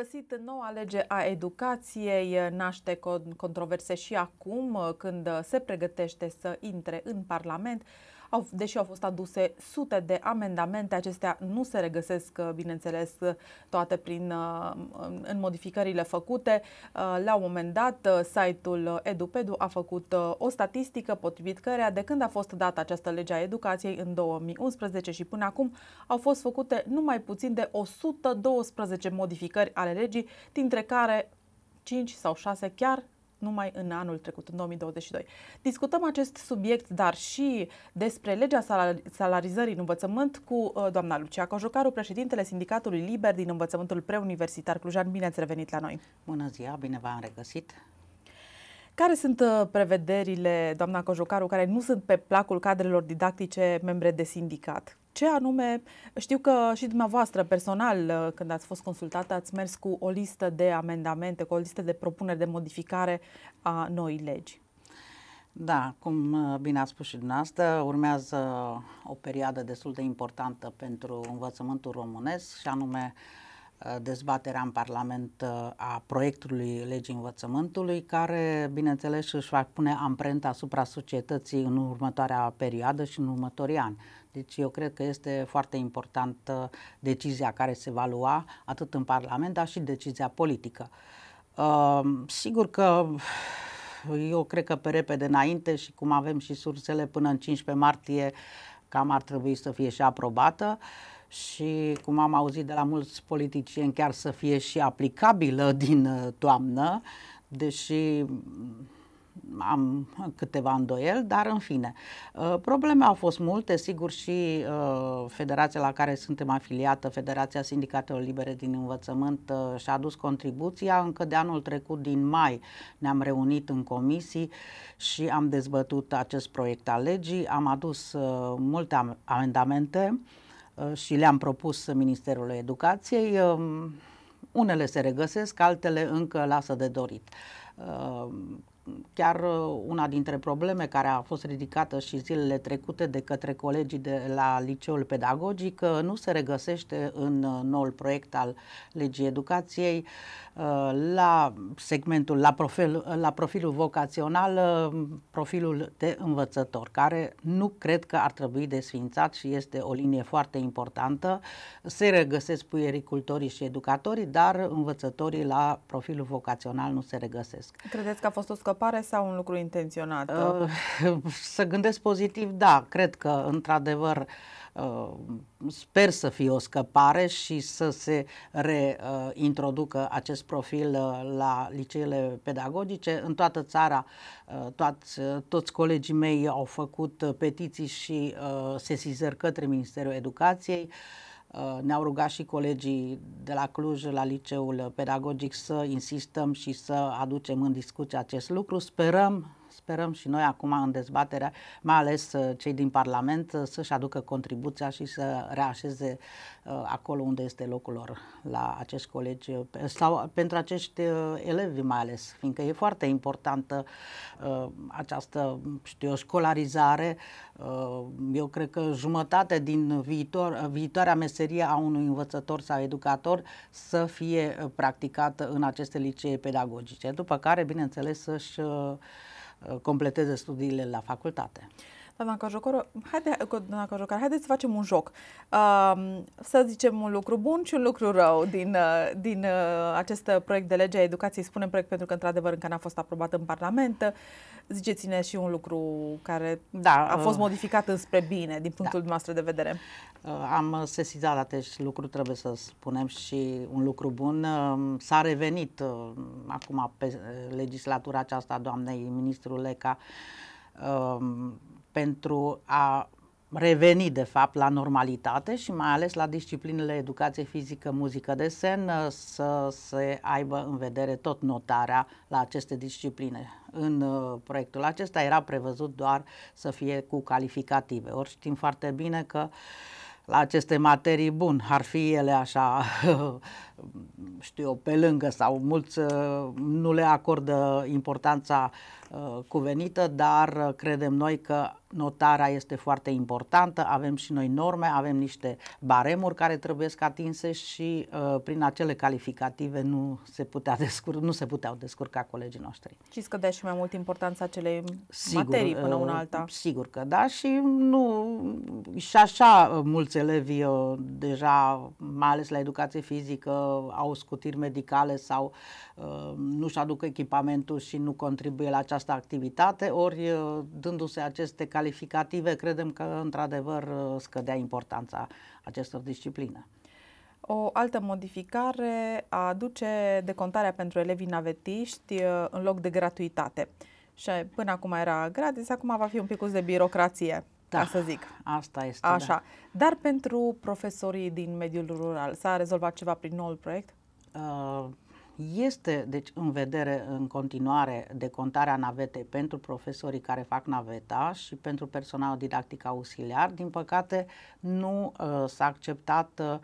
găsit! Noua lege a educației naște controverse și acum, când se pregătește să intre în Parlament. Au, deși au fost aduse sute de amendamente, acestea nu se regăsesc, uh, bineînțeles, uh, toate prin, uh, în modificările făcute. La un moment dat, site-ul EduPedu a făcut o statistică potrivit cărea de când a fost dată această lege a educației în 2011 și până acum au fost făcute numai puțin de 112 modificări ale legii, dintre care 5 sau 6 chiar numai în anul trecut, în 2022. Discutăm acest subiect, dar și despre legea salarizării în învățământ cu uh, doamna Lucia Cojocaru, președintele Sindicatului Liber din Învățământul Preuniversitar Clujan. Bine ați revenit la noi! Bună ziua, bine v-am regăsit! Care sunt uh, prevederile, doamna Cojocaru, care nu sunt pe placul cadrelor didactice membre de sindicat? Ce anume, știu că și dumneavoastră personal, uh, când ați fost consultată, ați mers cu o listă de amendamente, cu o listă de propuneri de modificare a noii legi. Da, cum uh, bine ați spus și dumneavoastră, urmează o perioadă destul de importantă pentru învățământul românesc și anume uh, dezbaterea în Parlament uh, a proiectului legii învățământului, care, bineînțeles, își va pune amprenta asupra societății în următoarea perioadă și în următorii ani. Deci eu cred că este foarte importantă uh, decizia care se va lua atât în Parlament, dar și decizia politică. Uh, sigur că eu cred că pe repede înainte și cum avem și sursele până în 15 martie, cam ar trebui să fie și aprobată și, cum am auzit de la mulți politicieni, chiar să fie și aplicabilă din uh, toamnă, deși mm, am câteva îndoieli, dar în fine. Uh, probleme au fost multe, sigur și uh, federația la care suntem afiliată, Federația Sindicatelor Libere din Învățământ, și-a adus contribuția. Încă de anul trecut, din mai, ne-am reunit în comisii și am dezbătut acest proiect al legii, am adus multe amendamente Uh, și le-am propus Ministerului Educației. Um, unele se regăsesc, altele încă lasă de dorit. Uh, chiar uh, una dintre probleme care a fost ridicată și zilele trecute de către colegii de la Liceul Pedagogic uh, nu se regăsește în uh, noul proiect al Legii Educației la segmentul, la, profil, la profilul vocațional, profilul de învățător, care nu cred că ar trebui desfințat și este o linie foarte importantă. Se regăsesc puiericultorii și educatorii, dar învățătorii la profilul vocațional nu se regăsesc. Credeți că a fost o scăpare scăpare sau un lucru intenționat? Uh, să gândesc pozitiv, da, cred că într-adevăr uh, sper să fie o scăpare și să se reintroducă acest profil uh, la liceele pedagogice. În toată țara, uh, toți, toți colegii mei au făcut petiții și sesizări către Ministerul Educației. Uh, ne-au rugat și colegii de la Cluj, la liceul pedagogic, să insistăm și să aducem în discuție acest lucru. Sperăm sperăm și noi acum în dezbaterea, mai ales uh, cei din Parlament, uh, să-și aducă contribuția și să reașeze uh, acolo unde este locul lor la acești colegi sau pentru acești elevi mai ales, fiindcă e foarte importantă această știu, școlarizare. Eu cred că jumătate din viitor, viitoarea meserie a unui învățător sau educator să fie practicată în aceste licee pedagogice, după care, bineînțeles, să-și completeze studiile la facultate. Doamna Cojocoră, haide, doamna Cojocoră, haideți să facem un joc. Uh, să zicem un lucru bun și un lucru rău din, uh, din uh, acest proiect de lege a educației. Spunem proiect pentru că, într-adevăr, încă n-a fost aprobat în Parlament. Ziceți-ne și un lucru care da, a fost uh, modificat înspre bine, din punctul da. noastră de vedere. Uh, am sesizat atunci lucru, trebuie să spunem, și un lucru bun. Uh, s-a revenit uh, acum pe legislatura aceasta doamnei ministrul Leca uh, pentru a reveni, de fapt, la normalitate și mai ales la disciplinele educație fizică, muzică, desen, să se aibă în vedere tot notarea la aceste discipline. În uh, proiectul acesta era prevăzut doar să fie cu calificative. Ori știm foarte bine că la aceste materii, bun, ar fi ele așa, știu eu, pe lângă sau mulți uh, nu le acordă importanța uh, cuvenită, dar credem noi că notarea este foarte importantă, avem și noi norme, avem niște baremuri care trebuie să atinse și uh, prin acele calificative nu se, putea descur- nu se puteau descurca colegii noștri. Și scădea și mai mult importanța acelei sigur, materii până uh, una alta. Sigur că da și nu și așa uh, mulți elevi uh, deja, mai ales la educație fizică, au scutiri medicale sau uh, nu-și aduc echipamentul și nu contribuie la această activitate, ori uh, dându-se aceste calificative, credem că, într-adevăr, scădea importanța acestor discipline. O altă modificare aduce decontarea pentru elevii navetiști uh, în loc de gratuitate. Și până acum era gratis, acum va fi un pic de birocrație, da, ca să zic. Asta este. Da. Așa. Da. Dar pentru profesorii din mediul rural, s-a rezolvat ceva prin noul proiect? Uh, este, deci, în vedere în continuare de contarea navetei pentru profesorii care fac naveta și pentru personal didactic auxiliar. Din păcate, nu uh, s-a acceptat uh,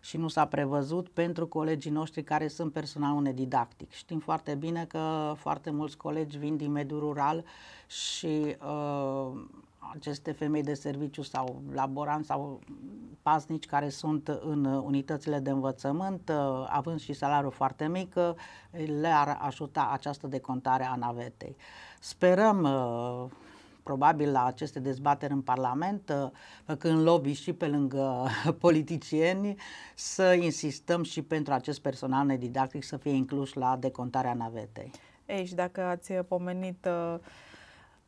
și nu s-a prevăzut pentru colegii noștri care sunt personal nedidactic. Știm foarte bine că foarte mulți colegi vin din mediul rural și uh, aceste femei de serviciu sau laboranți sau pasnici care sunt în unitățile de învățământ, uh, având și salariul foarte mic, uh, le-ar ajuta această decontare a navetei. Sperăm uh, probabil la aceste dezbateri în Parlament, făcând lobby și pe lângă politicieni, să insistăm și pentru acest personal nedidactic să fie inclus la decontarea navetei. Ei, și dacă ați pomenit uh,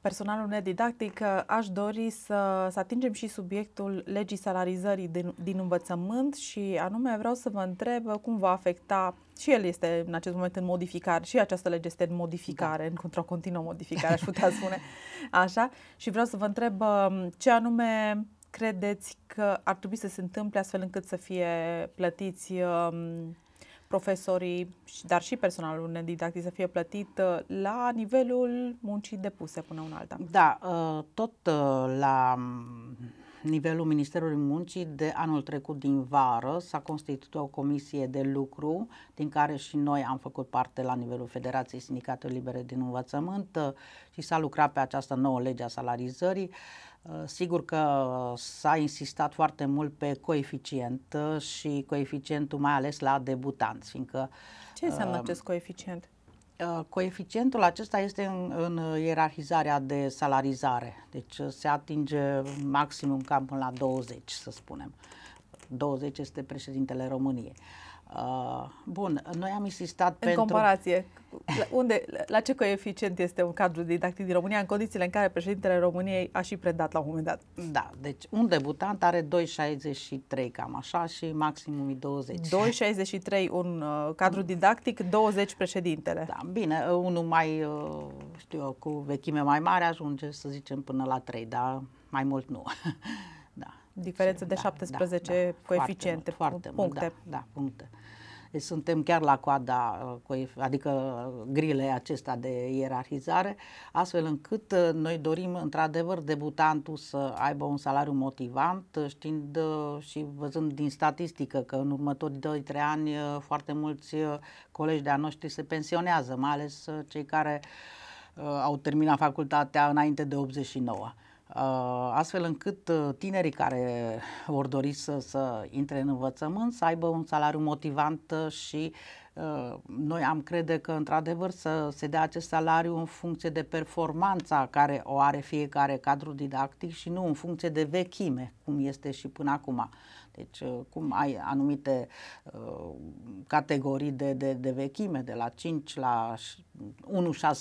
personalul nedidactic, aș dori să, să atingem și subiectul legii salarizării din, din învățământ și anume vreau să vă întreb cum va afecta, și el este în acest moment în modificare, și această lege este în modificare, da. într-o continuă modificare, aș putea spune așa, și vreau să vă întreb um, ce anume credeți că ar trebui să se întâmple astfel încât să fie plătiți um, profesorii, dar și personalul nedidactic să fie plătit uh, la nivelul muncii depuse până un alta. Da, uh, tot uh, la mm, nivelul Ministerului Muncii de anul trecut din vară s-a constituit o comisie de lucru din care și noi am făcut parte la nivelul Federației Sindicatului Libere din Învățământ și s-a lucrat pe această nouă lege a salarizării. Uh, Uh, sigur că uh, s-a insistat foarte mult pe coeficient uh, și coeficientul mai ales la debutanți, fiindcă... Ce înseamnă uh, acest coeficient? Coeficientul acesta este în, în ierarhizarea de salarizare, deci se atinge maximum cam până la 20, să spunem. 20 este președintele României. Uh, Uh, bun, noi am insistat în pentru... În comparație, unde, la ce coeficient este un cadru didactic din România în condițiile în care președintele României a și predat la un moment dat? Da, deci un debutant are 2,63 cam așa și maximum 20. 2,63 un uh, cadru didactic, 20 președintele. Da, bine, uh, unul mai, uh, știu eu, cu vechime mai mare ajunge să zicem până la 3, dar mai mult nu. diferență de da, 17 da, da, coeficiente, foarte mult, puncte. mult, da, da, puncte. Deci suntem chiar la coada, uh, adică grile acestea de ierarhizare, astfel încât uh, noi dorim într-adevăr debutantul să aibă un salariu motivant, uh, știind și văzând din statistică că în următorii 2-3 ani foarte mulți colegi de-a noștri se pensionează, mai ales cei care au terminat facultatea înainte de 89. Uh, astfel încât uh, tinerii care vor dori să, să intre în învățământ să aibă un salariu motivant uh, și noi am crede că într-adevăr să se dea acest salariu în funcție de performanța care o are fiecare cadru didactic și nu în funcție de vechime, cum este și până acum. Deci uh, cum ai anumite uh, categorii de, de, de vechime, de la 5 la 1-6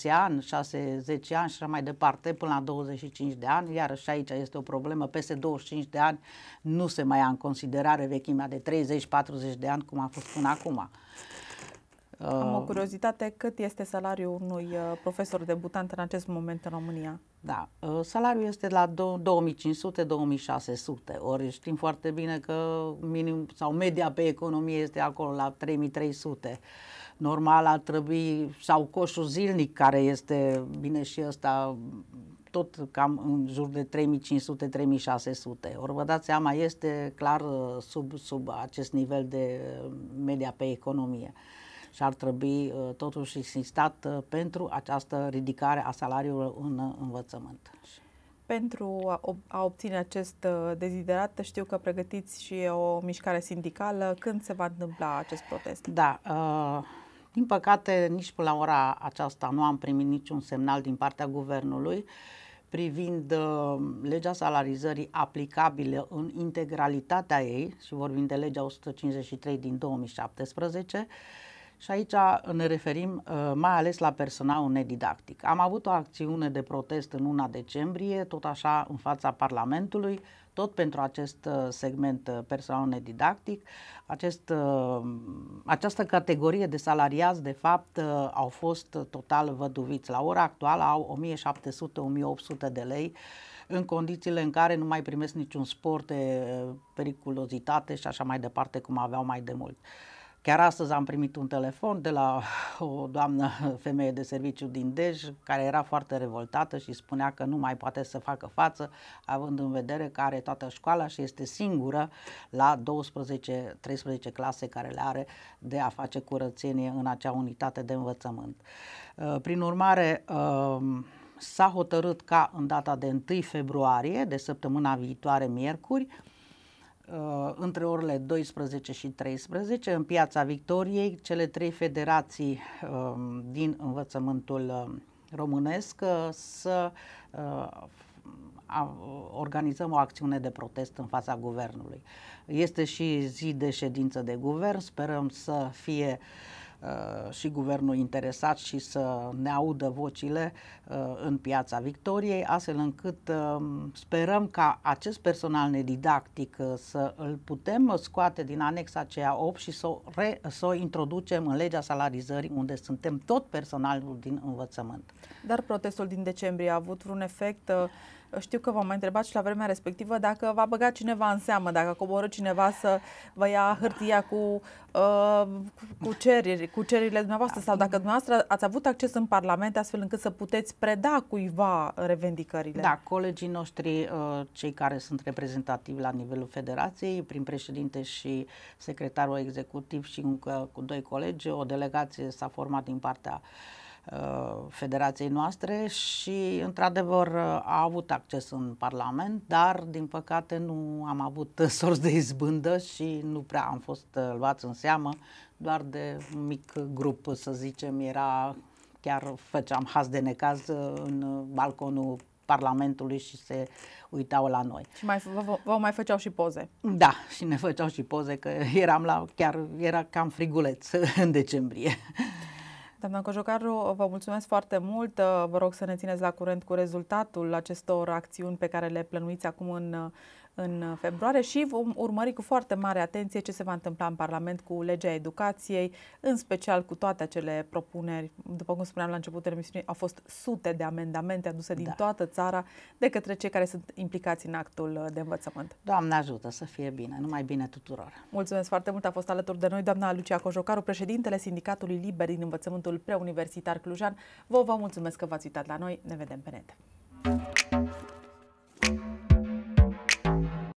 ani, 6-10 ani și așa mai departe, până la 25 de ani, iar și aici este o problemă, peste 25 de ani nu se mai ia în considerare vechimea de 30-40 de ani, cum a fost până acum. Am o uh, curiozitate, cât este salariul unui uh, profesor debutant în acest moment în România? Da, uh, salariul este la 2500-2600, ori știm foarte bine că minim sau media pe economie este acolo la 3300. Normal ar trebui, sau coșul zilnic care este, bine și ăsta, tot cam în jur de 3500-3600. Ori vă dați seama, este clar sub, sub acest nivel de media pe economie. Uh, și ar trebui uh, totuși insistat uh, pentru această ridicare a salariului în învățământ. Pentru a obține acest uh, deziderat, știu că pregătiți și o mișcare sindicală. Când se va întâmpla acest protest? Da, din păcate, nici până la ora aceasta nu am primit niciun semnal din partea guvernului privind uh, legea salarizării aplicabilă în integralitatea ei și vorbim de legea 153 din 2017 și aici ne referim uh, mai ales la personalul nedidactic. Am avut o acțiune de protest în luna decembrie, tot așa în fața Parlamentului, tot pentru acest uh, segment uh, personal nedidactic. Acest, această categorie de salariați, de fapt, au fost total văduviți. La ora actuală au 1700-1800 de lei în condițiile în care nu mai primesc niciun sport de periculozitate și așa mai departe, cum aveau mai de mult. Chiar astăzi am primit un telefon de la o doamnă femeie de serviciu din Dej, care era foarte revoltată și spunea că nu mai poate să facă față, având în vedere că are toată școala și este singură la 12-13 clase care le are de a face curățenie în acea unitate de învățământ. Uh, prin urmare, um, s-a hotărât ca în data de 1 februarie, de săptămâna viitoare, miercuri, uh, între orele 12 și 13 în Piața Victoriei, cele trei federații uh, din învățământul uh, românesc uh, să uh, a, organizăm o acțiune de protest în fața guvernului. Este și zi de ședință de guvern, sperăm să fie uh, Uh, și guvernul interesat și să ne audă vocile uh, în piața Victoriei, astfel încât um, sperăm ca acest personal nedidactic uh, să îl putem scoate din anexa aceea 8 și să o, re, să o introducem în legea salarizării, unde suntem tot personalul din învățământ. Dar protestul din decembrie a avut vreun efect? Uh știu că v-am mai întrebat și la vremea respectivă dacă va băga cineva în seamă, dacă coboră cineva să vă ia hârtia cu, uh, cu, cereri, cu cererile dumneavoastră sau dacă dumneavoastră ați avut acces în Parlament astfel încât să puteți preda cuiva revendicările. Da, colegii noștri, uh, cei care sunt reprezentativi la nivelul federației, prin președinte și secretarul executiv și încă cu doi colegi, o delegație s-a format din partea uh, Uh, federației noastre și, într-adevăr, uh, a avut acces în Parlament, dar, din păcate, nu am avut uh, sorți de izbândă și nu prea am fost luați în seamă, doar de un mic grup, să zicem, era chiar făceam haz de necaz în balconul Parlamentului și se uitau la noi. Și mai, vă, vă mai făceau și poze. Da, și ne făceau și poze, că eram la, chiar era cam friguleț în decembrie. Doamna Cojocaru, vă mulțumesc foarte mult. Vă rog să ne țineți la curent cu rezultatul acestor acțiuni pe care le plănuiți acum în în februarie și vom urmări cu foarte mare atenție ce se va întâmpla în Parlament cu legea educației, în special cu toate acele propuneri. După cum spuneam la începutul emisiunii, au fost sute de amendamente aduse din da. toată țara de către cei care sunt implicați în actul de învățământ. Doamne ajută să fie bine, numai bine tuturor! Mulțumesc foarte mult! A fost alături de noi doamna Lucia Cojocaru, președintele Sindicatului Liber din Învățământul Preuniversitar Clujan. Vă vă mulțumesc că v-ați uitat la noi. Ne vedem pe net! thank you